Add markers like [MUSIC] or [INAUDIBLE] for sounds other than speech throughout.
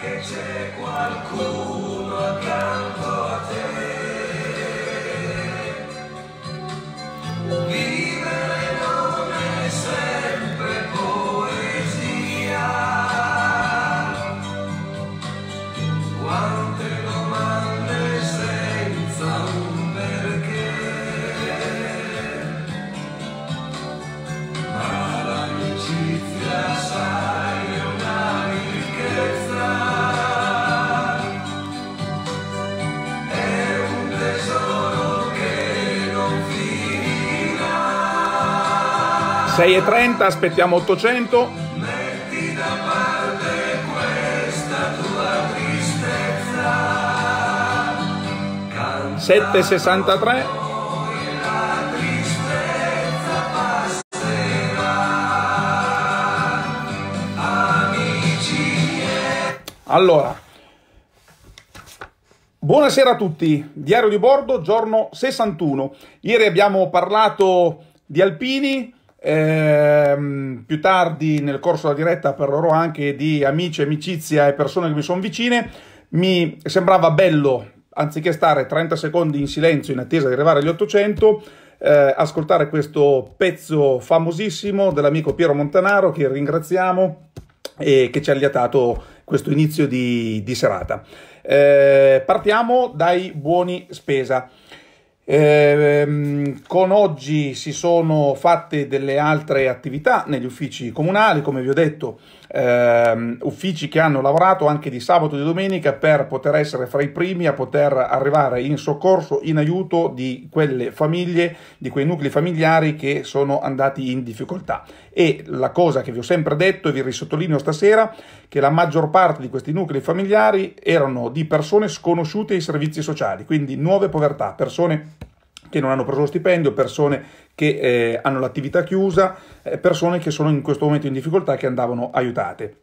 che c'è qualcuno 6.30, aspettiamo 800. Metti da parte questa tua tristezza. 7.63. Allora, buonasera a tutti. Diario di bordo, giorno 61. Ieri abbiamo parlato di alpini, eh, più tardi nel corso della diretta parlerò anche di amici, amicizia e persone che mi sono vicine. Mi sembrava bello, anziché stare 30 secondi in silenzio in attesa di arrivare agli 800, eh, ascoltare questo pezzo famosissimo dell'amico Piero Montanaro che ringraziamo e che ci ha liatato questo inizio di, di serata. Eh, partiamo dai buoni spesa. Eh, con oggi si sono fatte delle altre attività negli uffici comunali, come vi ho detto ehm, uffici che hanno lavorato anche di sabato e di domenica per poter essere fra i primi a poter arrivare in soccorso, in aiuto di quelle famiglie, di quei nuclei familiari che sono andati in difficoltà. E la cosa che vi ho sempre detto e vi risottolineo stasera, che la maggior parte di questi nuclei familiari erano di persone sconosciute ai servizi sociali, quindi nuove povertà, persone che non hanno preso lo stipendio, persone che eh, hanno l'attività chiusa, eh, persone che sono in questo momento in difficoltà e che andavano aiutate.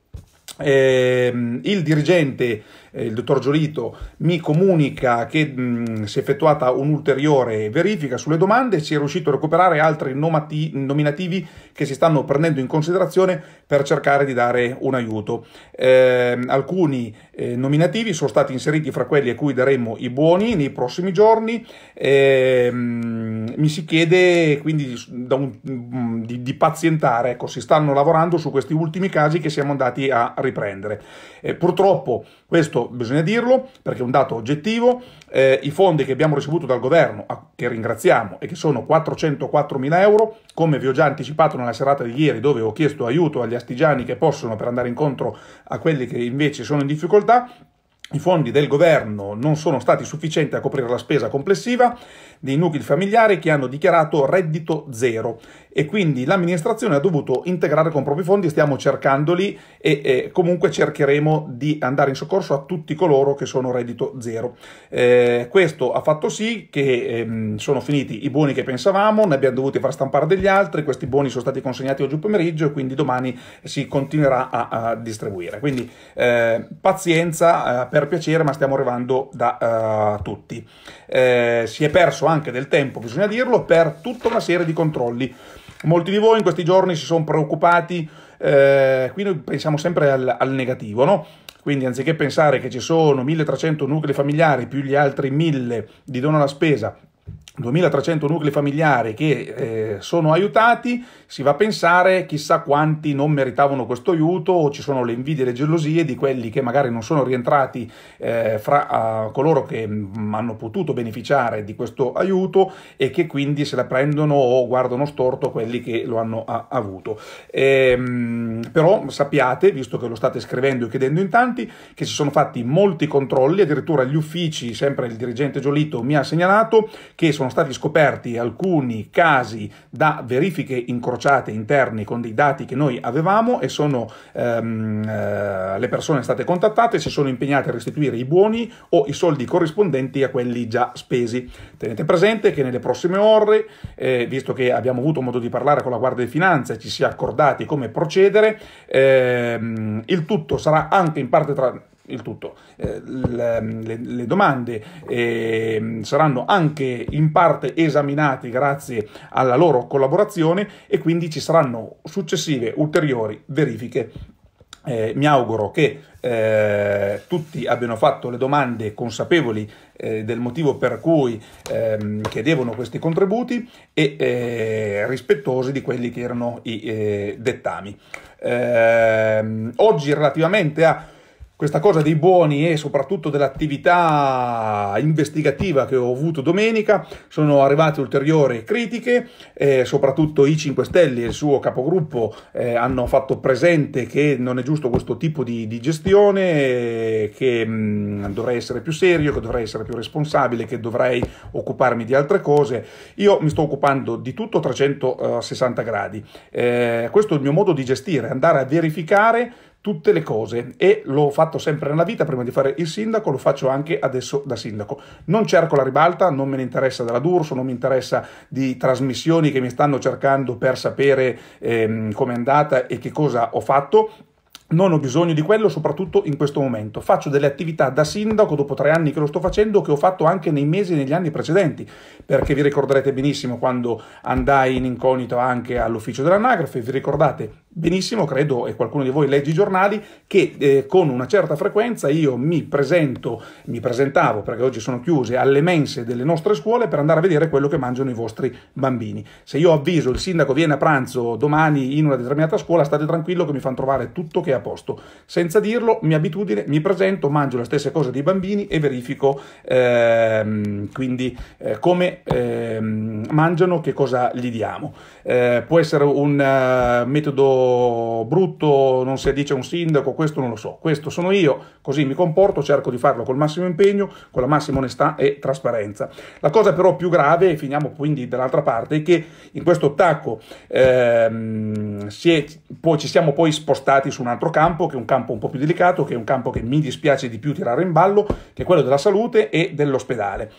Eh, il dirigente, eh, il dottor Giolito, mi comunica che mh, mm, si è effettuata un'ulteriore verifica sulle domande e si è riuscito a recuperare altri nomati- nominativi che si stanno prendendo in considerazione per cercare di dare un aiuto. Ehm, eh, alcuni nominativi sono stati inseriti fra quelli a cui daremo i buoni nei prossimi giorni. Mh, ehm, mi si chiede quindi un, mh, mm, di, di, pazientare, ecco, si stanno lavorando su questi ultimi casi che siamo andati a riprendere. Eh, purtroppo, questo bisogna dirlo, perché è un dato oggettivo, eh, i fondi che abbiamo ricevuto dal governo, che ringraziamo, e che sono 404 mila euro, come vi ho già anticipato nella serata di ieri, dove ho chiesto aiuto agli astigiani che possono per andare incontro a quelli che invece sono in difficoltà, i fondi del governo non sono stati sufficienti a coprire la spesa complessiva dei nuclei familiari che hanno dichiarato reddito zero e quindi l'amministrazione ha dovuto integrare con propri fondi, stiamo cercandoli e, e comunque cercheremo di andare in soccorso a tutti coloro che sono reddito zero. Eh, questo ha fatto sì che ehm, sono finiti i buoni che pensavamo, ne abbiamo dovuti far stampare degli altri, questi buoni sono stati consegnati oggi pomeriggio e quindi domani si continuerà a, a distribuire. Quindi eh, pazienza. Eh, per piacere, ma stiamo arrivando da uh, tutti. Eh, si è perso anche del tempo, bisogna dirlo, per tutta una serie di controlli. Molti di voi in questi giorni si sono preoccupati, eh, qui noi pensiamo sempre al, al negativo, no? Quindi anziché pensare che ci sono 1300 nuclei familiari più gli altri 1000 di dono alla spesa, 2300 nuclei familiari che eh, sono aiutati, si va a pensare chissà quanti non meritavano questo aiuto o ci sono le invidie e le gelosie di quelli che magari non sono rientrati eh, fra eh, coloro che mh, mm, hanno potuto beneficiare di questo aiuto e che quindi se la prendono o guardano storto quelli che lo hanno a, avuto. E, ehm, mh, però sappiate, visto che lo state scrivendo e chiedendo in tanti, che si sono fatti molti controlli, addirittura gli uffici, sempre il dirigente Giolito mi ha segnalato, che sono sono stati scoperti alcuni casi da verifiche incrociate interne con dei dati che noi avevamo e sono ehm, eh, le persone state contattate si sono impegnate a restituire i buoni o i soldi corrispondenti a quelli già spesi. Tenete presente che nelle prossime ore, eh, visto che abbiamo avuto modo di parlare con la Guardia di Finanza e ci si è accordati come procedere, ehm, il tutto sarà anche in parte tra il tutto. Eh, le, le, domande eh, saranno anche in parte esaminate grazie alla loro collaborazione e quindi ci saranno successive ulteriori verifiche. Eh, mi auguro che eh, tutti abbiano fatto le domande consapevoli eh, del motivo per cui ehm, chiedevano questi contributi e eh, rispettosi di quelli che erano i eh, dettami. Eh, oggi relativamente a questa cosa dei buoni e soprattutto dell'attività investigativa che ho avuto domenica sono arrivate ulteriori critiche, eh, soprattutto i 5 Stelle e il suo capogruppo eh, hanno fatto presente che non è giusto questo tipo di, di gestione, eh, che mh, mm, dovrei essere più serio, che dovrei essere più responsabile, che dovrei occuparmi di altre cose. Io mi sto occupando di tutto a 360 gradi. Eh, questo è il mio modo di gestire, andare a verificare tutte le cose e l'ho fatto sempre nella vita prima di fare il sindaco, lo faccio anche adesso da sindaco. Non cerco la ribalta, non me ne interessa della D'Urso, non mi interessa di trasmissioni che mi stanno cercando per sapere ehm, è andata e che cosa ho fatto. Non ho bisogno di quello, soprattutto in questo momento. Faccio delle attività da sindaco dopo tre anni che lo sto facendo, che ho fatto anche nei mesi e negli anni precedenti, perché vi ricorderete benissimo quando andai in incognito anche all'ufficio dell'anagrafe, vi ricordate benissimo, credo, e qualcuno di voi legge i giornali, che eh, con una certa frequenza io mi presento, mi presentavo, perché oggi sono chiuse, alle mense delle nostre scuole per andare a vedere quello che mangiano i vostri bambini. Se io avviso il sindaco viene a pranzo domani in una determinata scuola, state tranquillo che mi fanno trovare tutto che è a posto. Senza dirlo, mia abitudine, mi presento, mangio la stessa cosa dei bambini e verifico ehm, quindi eh, come ehm, mangiano, che cosa gli diamo. Eh, può essere un uh, metodo brutto, non si addice a un sindaco, questo non lo so, questo sono io, così mi comporto, cerco di farlo col massimo impegno, con la massima onestà e trasparenza. La cosa però più grave, e finiamo quindi dall'altra parte, è che in questo attacco ehm, si è, poi, ci siamo poi spostati su un altro campo, che è un campo un po' più delicato, che è un campo che mi dispiace di più tirare in ballo, che è quello della salute e dell'ospedale.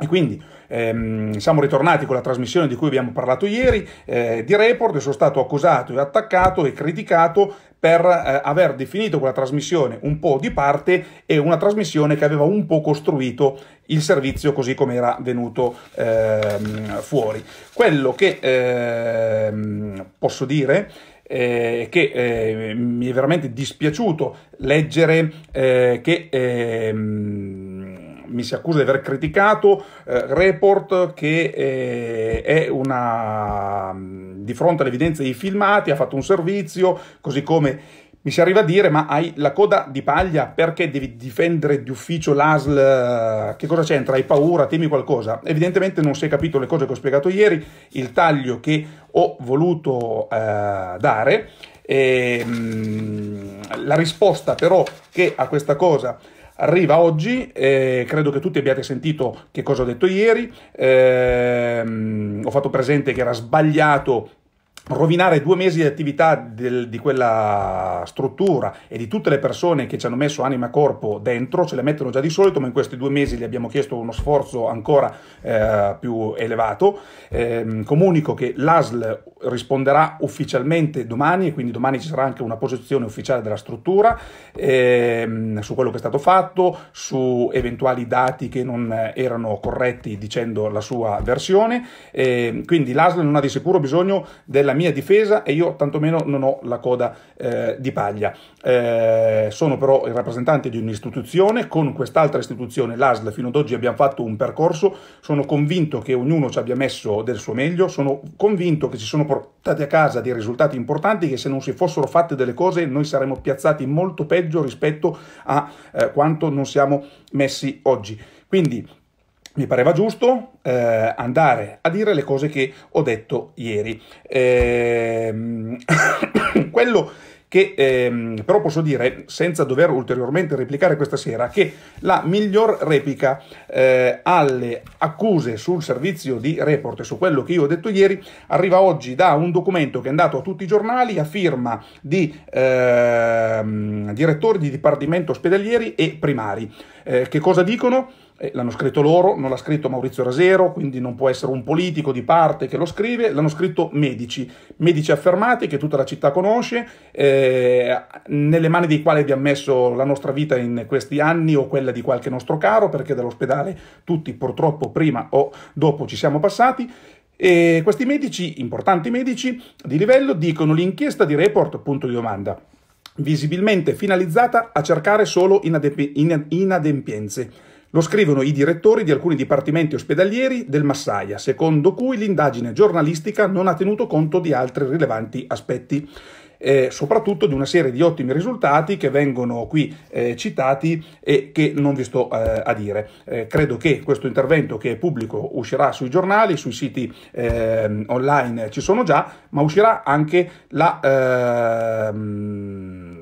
E quindi ehm, siamo ritornati con la trasmissione di cui abbiamo parlato ieri eh, di Report e sono stato accusato e attaccato e criticato per eh, aver definito quella trasmissione un po' di parte e una trasmissione che aveva un po' costruito il servizio così come era venuto ehm, fuori. Quello che ehm, posso dire eh, che eh, mi è veramente dispiaciuto leggere eh, che ehm, mi si accusa di aver criticato eh, Report che eh, è una mm, di fronte all'evidenza dei filmati, ha fatto un servizio, così come mi si arriva a dire, ma hai la coda di paglia perché devi difendere di ufficio l'ASL? Eh, che cosa c'entra? Hai paura? Temi qualcosa? Evidentemente non si è capito le cose che ho spiegato ieri, il taglio che ho voluto eh, dare. E, ehm, mh, la risposta però che a questa cosa arriva oggi, eh, credo che tutti abbiate sentito che cosa ho detto ieri, eh, ho fatto presente che era sbagliato rovinare due mesi di attività del, di quella struttura e di tutte le persone che ci hanno messo anima e corpo dentro, ce le mettono già di solito, ma in questi due mesi gli abbiamo chiesto uno sforzo ancora eh, più elevato. Eh, comunico che l'ASL risponderà ufficialmente domani e quindi domani ci sarà anche una posizione ufficiale della struttura eh, su quello che è stato fatto, su eventuali dati che non erano corretti dicendo la sua versione. Ehm, quindi l'ASL non ha di sicuro bisogno della mia difesa e io tantomeno non ho la coda eh, di paglia. Eh, sono però il rappresentante di un'istituzione, con quest'altra istituzione, l'ASL, fino ad oggi abbiamo fatto un percorso, sono convinto che ognuno ci abbia messo del suo meglio, sono convinto che si sono portati a casa dei risultati importanti che se non si fossero fatte delle cose noi saremmo piazzati molto peggio rispetto a eh, quanto non siamo messi oggi. Quindi mi pareva giusto eh, andare a dire le cose che ho detto ieri. Ehm, [COUGHS] quello che ehm, però posso dire, senza dover ulteriormente replicare questa sera, che la miglior replica eh, alle accuse sul servizio di report e su quello che io ho detto ieri arriva oggi da un documento che è andato a tutti i giornali a firma di ehm, direttori di dipartimento ospedalieri e primari. Eh, che cosa dicono? l'hanno scritto loro, non l'ha scritto Maurizio Rasero, quindi non può essere un politico di parte che lo scrive, l'hanno scritto medici, medici affermati che tutta la città conosce, eh, nelle mani dei quali abbiamo messo la nostra vita in questi anni o quella di qualche nostro caro, perché dall'ospedale tutti purtroppo prima o dopo ci siamo passati. E questi medici, importanti medici di livello, dicono l'inchiesta di report, punto di domanda, visibilmente finalizzata a cercare solo inademp- inadempienze lo scrivono i direttori di alcuni dipartimenti ospedalieri del Massaia, secondo cui l'indagine giornalistica non ha tenuto conto di altri rilevanti aspetti. Eh, soprattutto di una serie di ottimi risultati che vengono qui eh, citati e che non vi sto eh, a dire. Eh, credo che questo intervento che è pubblico uscirà sui giornali, sui siti ehm, online ci sono già, ma uscirà anche la... Ehm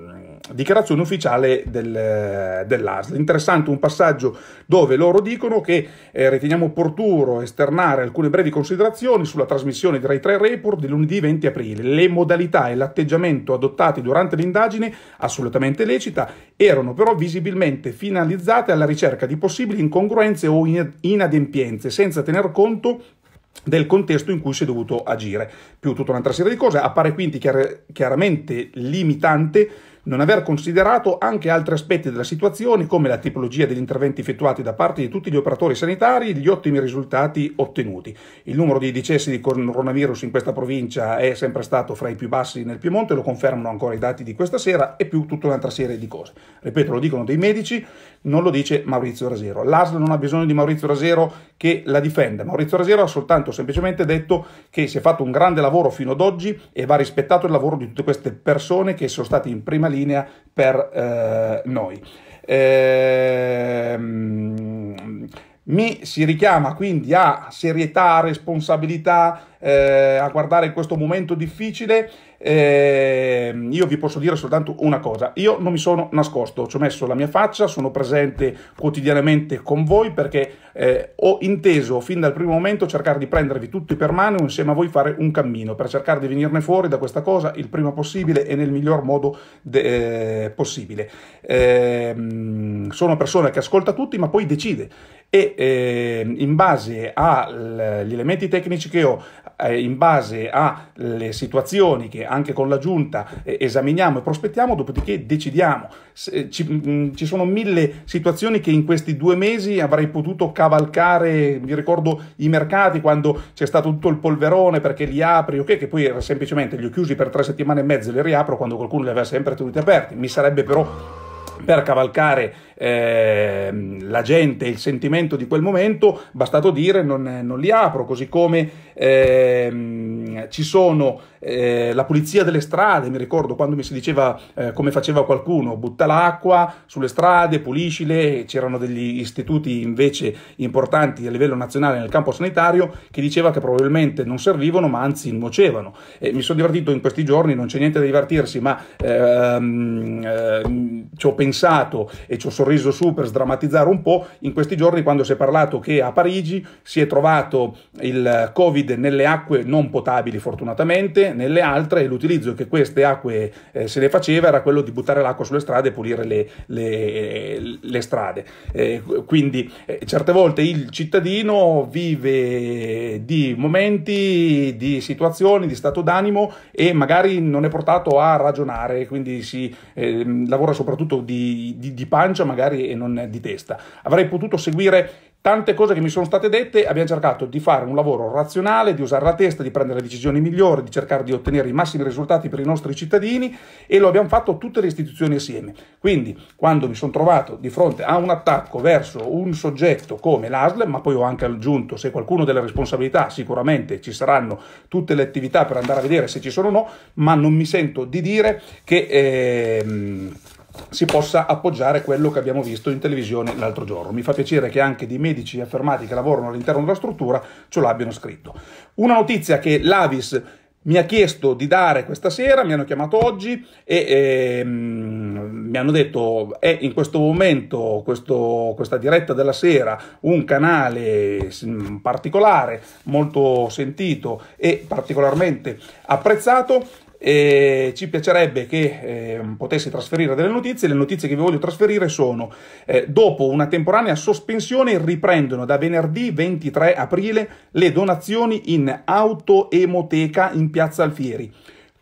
dichiarazione ufficiale del, dell'ASL. Interessante un passaggio dove loro dicono che eh, riteniamo opportuno esternare alcune brevi considerazioni sulla trasmissione di Rai 3 Report di lunedì 20 aprile. Le modalità e l'atteggiamento adottati durante l'indagine, assolutamente lecita, erano però visibilmente finalizzate alla ricerca di possibili incongruenze o inadempienze, senza tener conto del contesto in cui si è dovuto agire, più tutta un'altra serie di cose. Appare quindi chiar- chiaramente limitante non aver considerato anche altri aspetti della situazione come la tipologia degli interventi effettuati da parte di tutti gli operatori sanitari gli ottimi risultati ottenuti. Il numero di decessi di coronavirus in questa provincia è sempre stato fra i più bassi nel Piemonte, lo confermano ancora i dati di questa sera e più tutta un'altra serie di cose. Ripeto, lo dicono dei medici, non lo dice Maurizio Rasero. L'ASL non ha bisogno di Maurizio Rasero che la difenda. Maurizio Rasero ha soltanto semplicemente detto che si è fatto un grande lavoro fino ad oggi e va rispettato il lavoro di tutte queste persone che sono state in prima linea linea per eh, noi. Ehm, mi si richiama quindi a serietà, responsabilità, eh, a guardare questo momento difficile, eh, io vi posso dire soltanto una cosa, io non mi sono nascosto, ci ho messo la mia faccia, sono presente quotidianamente con voi perché eh, ho inteso fin dal primo momento cercare di prendervi tutti per mano e insieme a voi fare un cammino per cercare di venirne fuori da questa cosa il prima possibile e nel miglior modo de- eh, possibile. Ehm, sono persona che ascolta tutti ma poi decide e ehm, in base agli elementi tecnici che ho, eh, in base alle situazioni che anche con la giunta eh, esaminiamo e prospettiamo, dopodiché decidiamo. Se, eh, ci, mh, mm, ci, sono mille situazioni che in questi due mesi avrei potuto cavalcare, vi ricordo i mercati quando c'è stato tutto il polverone perché li apri, ok, che poi semplicemente li ho chiusi per tre settimane e mezzo e li riapro quando qualcuno li aveva sempre tenuti aperti. Mi sarebbe però per cavalcare eh, la gente, il sentimento di quel momento, bastato dire non, non li apro, così come eh, ci sono eh, la pulizia delle strade, mi ricordo quando mi si diceva eh, come faceva qualcuno, butta l'acqua sulle strade, puliscile, c'erano degli istituti invece importanti a livello nazionale nel campo sanitario che diceva che probabilmente non servivano ma anzi nuocevano. mi sono divertito in questi giorni, non c'è niente da divertirsi, ma ehm, eh, ci ho pensato e ci ho sorpreso sorriso su per sdrammatizzare un po', in questi giorni quando si è parlato che a Parigi si è trovato il Covid nelle acque non potabili fortunatamente, nelle altre e l'utilizzo che queste acque eh, se ne faceva era quello di buttare l'acqua sulle strade e pulire le, le, eh, le strade. Eh, quindi eh, certe volte il cittadino vive di momenti, di situazioni, di stato d'animo e magari non è portato a ragionare, quindi si ehm, lavora soprattutto di, di, di pancia, magari e non di testa. Avrei potuto seguire tante cose che mi sono state dette, abbiamo cercato di fare un lavoro razionale, di usare la testa, di prendere decisioni migliori, di cercare di ottenere i massimi risultati per i nostri cittadini e lo abbiamo fatto tutte le istituzioni assieme. Quindi, quando mi sono trovato di fronte a un attacco verso un soggetto come l'ASL, ma poi ho anche aggiunto se qualcuno delle responsabilità, sicuramente ci saranno tutte le attività per andare a vedere se ci sono o no, ma non mi sento di dire che... Ehm, si possa appoggiare quello che abbiamo visto in televisione l'altro giorno. Mi fa piacere che anche dei medici affermati che lavorano all'interno della struttura ce l'abbiano scritto. Una notizia che l'Avis mi ha chiesto di dare questa sera, mi hanno chiamato oggi e ehm, mi hanno detto è in questo momento, questo, questa diretta della sera, un canale mm, particolare, molto sentito e particolarmente apprezzato e ci piacerebbe che eh, potessi trasferire delle notizie. Le notizie che vi voglio trasferire sono, eh, dopo una temporanea sospensione, riprendono da venerdì 23 aprile le donazioni in autoemoteca in Piazza Alfieri.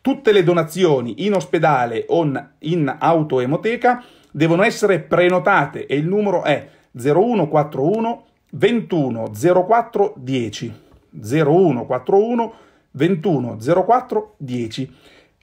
Tutte le donazioni in ospedale o in autoemoteca devono essere prenotate e il numero è 0141 21 0141 21 04 10.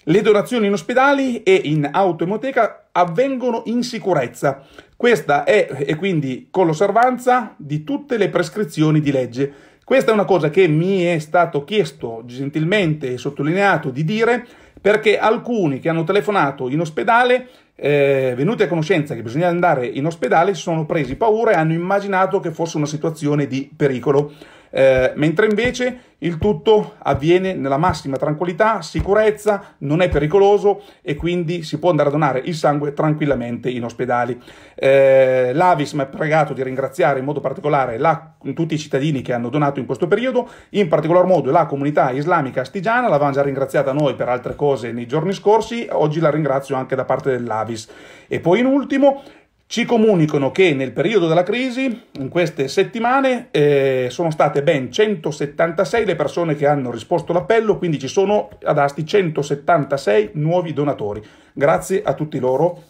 Le donazioni in ospedali e in autoemoteca avvengono in sicurezza. Questa è e quindi con l'osservanza di tutte le prescrizioni di legge. Questa è una cosa che mi è stato chiesto gentilmente e sottolineato di dire perché alcuni che hanno telefonato in ospedale, eh, venuti a conoscenza che bisognava andare in ospedale, si sono presi paura e hanno immaginato che fosse una situazione di pericolo eh, mentre invece il tutto avviene nella massima tranquillità, sicurezza, non è pericoloso e quindi si può andare a donare il sangue tranquillamente in ospedali. Eh, L'Avis mi ha pregato di ringraziare in modo particolare la, tutti i cittadini che hanno donato in questo periodo, in particolar modo la comunità islamica astigiana, l'avevamo già ringraziata noi per altre cose nei giorni scorsi, oggi la ringrazio anche da parte dell'Avis. E poi in ultimo ci comunicano che nel periodo della crisi, in queste settimane, eh, sono state ben 176 le persone che hanno risposto all'appello, quindi ci sono ad Asti 176 nuovi donatori. Grazie a tutti loro,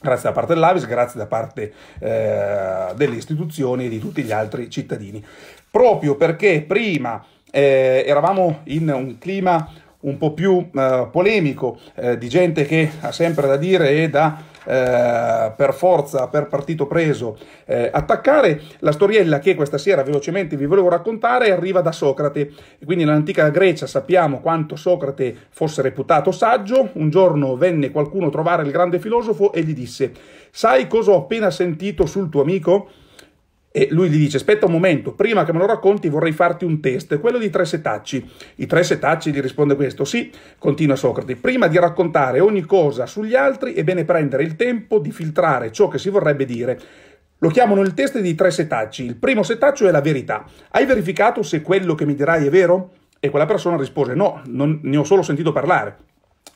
grazie da parte dell'Avis, grazie da parte eh, delle istituzioni e di tutti gli altri cittadini. Proprio perché prima eh, eravamo in un clima un po' più eh, polemico, eh, di gente che ha sempre da dire e da eh, per forza, per partito preso, eh, attaccare. La storiella che questa sera velocemente vi volevo raccontare arriva da Socrate. Quindi nell'antica Grecia sappiamo quanto Socrate fosse reputato saggio. Un giorno venne qualcuno a trovare il grande filosofo e gli disse: Sai cosa ho appena sentito sul tuo amico? e lui gli dice aspetta un momento, prima che me lo racconti vorrei farti un test, quello di tre setacci. I tre setacci gli risponde questo, sì, continua Socrate, prima di raccontare ogni cosa sugli altri è bene prendere il tempo di filtrare ciò che si vorrebbe dire. Lo chiamano il test di tre setacci. Il primo setaccio è la verità. Hai verificato se quello che mi dirai è vero? E quella persona rispose no, non, ne ho solo sentito parlare.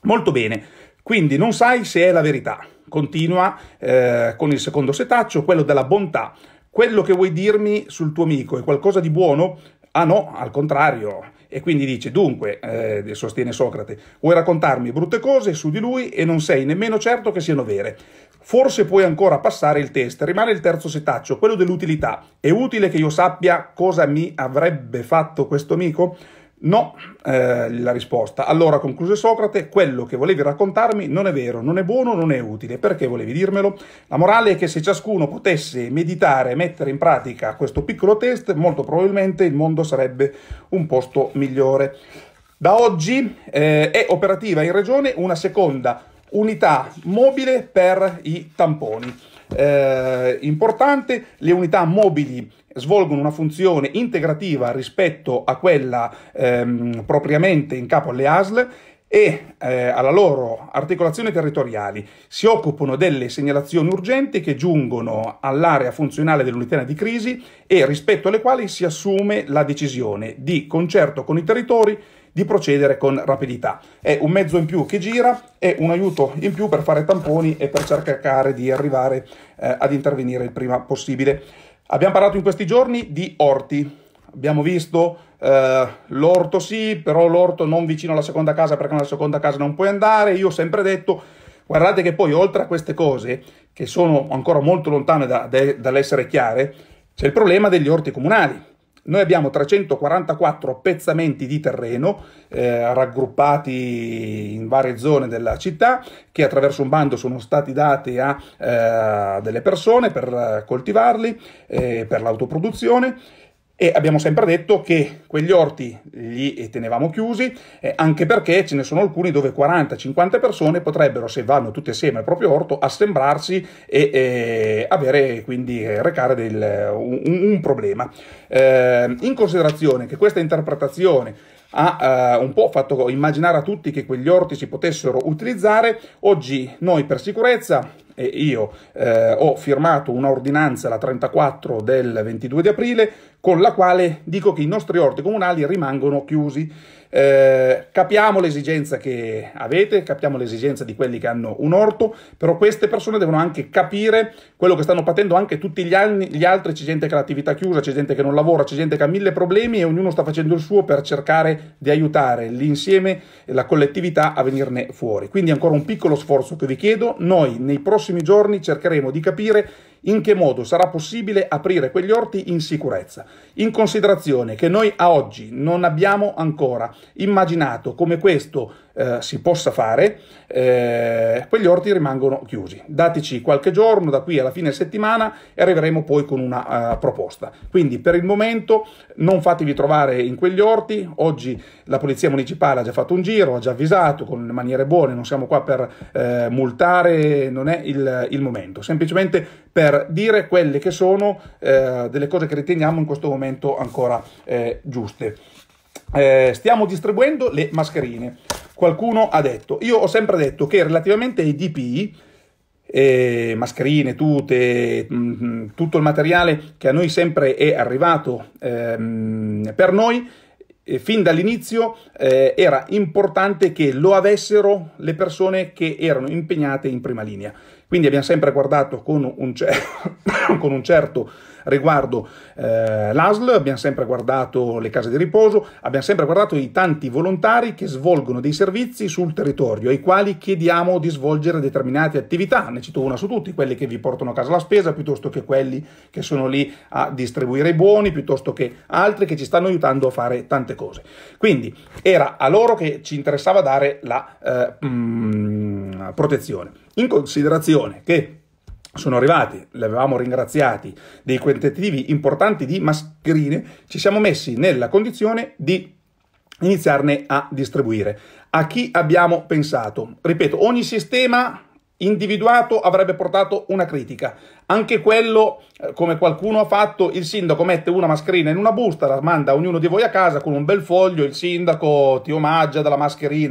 Molto bene, quindi non sai se è la verità. Continua eh, con il secondo setaccio, quello della bontà quello che vuoi dirmi sul tuo amico è qualcosa di buono? Ah no, al contrario. E quindi dice, dunque, eh, sostiene Socrate, vuoi raccontarmi brutte cose su di lui e non sei nemmeno certo che siano vere. Forse puoi ancora passare il test. Rimane il terzo setaccio, quello dell'utilità. È utile che io sappia cosa mi avrebbe fatto questo amico? No, eh, la risposta. Allora, concluse Socrate, quello che volevi raccontarmi non è vero, non è buono, non è utile. Perché volevi dirmelo? La morale è che se ciascuno potesse meditare e mettere in pratica questo piccolo test, molto probabilmente il mondo sarebbe un posto migliore. Da oggi eh, è operativa in regione una seconda unità mobile per i tamponi. Eh, importante, le unità mobili svolgono una funzione integrativa rispetto a quella ehm, propriamente in capo alle ASL e eh, alla loro articolazione territoriali si occupano delle segnalazioni urgenti che giungono all'area funzionale dell'unità di crisi e rispetto alle quali si assume la decisione di concerto con i territori di procedere con rapidità. È un mezzo in più che gira, è un aiuto in più per fare tamponi e per cercare di arrivare eh, ad intervenire il prima possibile. Abbiamo parlato in questi giorni di orti. Abbiamo visto eh, l'orto sì, però l'orto non vicino alla seconda casa perché nella seconda casa non puoi andare. Io ho sempre detto, guardate che poi oltre a queste cose, che sono ancora molto lontane da, de, dall'essere chiare, c'è il problema degli orti comunali noi abbiamo 344 appezzamenti di terreno eh, raggruppati in varie zone della città che attraverso un bando sono stati dati a eh, delle persone per eh, coltivarli, eh, per l'autoproduzione e abbiamo sempre detto che quegli orti li tenevamo chiusi eh, anche perché ce ne sono alcuni dove 40-50 persone potrebbero se vanno tutte assieme al proprio orto assembrarsi e eh, avere quindi eh, recare del, un, un, problema eh, in considerazione che questa interpretazione ha uh, un po' fatto immaginare a tutti che quegli orti si potessero utilizzare oggi noi per sicurezza e io eh, ho firmato un'ordinanza, la 34 del 22 di aprile, con la quale dico che i nostri orti comunali rimangono chiusi. Eh, capiamo l'esigenza che avete, capiamo l'esigenza di quelli che hanno un orto, però queste persone devono anche capire quello che stanno patendo anche tutti gli, anni, gli altri. C'è gente che ha l'attività chiusa, c'è gente che non lavora, c'è gente che ha mille problemi e ognuno sta facendo il suo per cercare di aiutare l'insieme e la collettività a venirne fuori. Quindi ancora un piccolo sforzo che vi chiedo. Noi nei prossimi prossimi giorni cercheremo di capire in che modo sarà possibile aprire quegli orti in sicurezza, in considerazione che noi a oggi non abbiamo ancora immaginato come questo eh, si possa fare, eh, quegli orti rimangono chiusi. Dateci qualche giorno da qui alla fine settimana e arriveremo poi con una uh, proposta. Quindi per il momento non fatevi trovare in quegli orti, oggi la Polizia Municipale ha già fatto un giro, ha già avvisato con maniere buone, non siamo qua per eh, multare, non è il, il momento, semplicemente per dire quelle che sono eh, delle cose che riteniamo in questo momento ancora eh, giuste. Eh, stiamo distribuendo le mascherine. Qualcuno ha detto, io ho sempre detto che relativamente ai DPI, eh, mascherine, tute, mh, mm, mm, tutto il materiale che a noi sempre è arrivato ehm, per noi, eh, fin dall'inizio eh, era importante che lo avessero le persone che erano impegnate in prima linea. Quindi abbiamo sempre guardato con un, cer- [COUGHS] con un certo riguardo eh, l'ASL, abbiamo sempre guardato le case di riposo, abbiamo sempre guardato i tanti volontari che svolgono dei servizi sul territorio, ai quali chiediamo di svolgere determinate attività, ne cito una su tutti, quelli che vi portano a casa la spesa, piuttosto che quelli che sono lì a distribuire i buoni, piuttosto che altri che ci stanno aiutando a fare tante cose. Quindi era a loro che ci interessava dare la eh, mh, mm, protezione. In considerazione che sono arrivati, li avevamo ringraziati dei quantitativi importanti di mascherine, ci siamo messi nella condizione di iniziarne a distribuire. A chi abbiamo pensato? Ripeto, ogni sistema individuato avrebbe portato una critica. Anche quello, eh, come qualcuno ha fatto, il sindaco mette una mascherina in una busta, la manda a ognuno di voi a casa con un bel foglio, il sindaco ti omaggia dalla mascherina.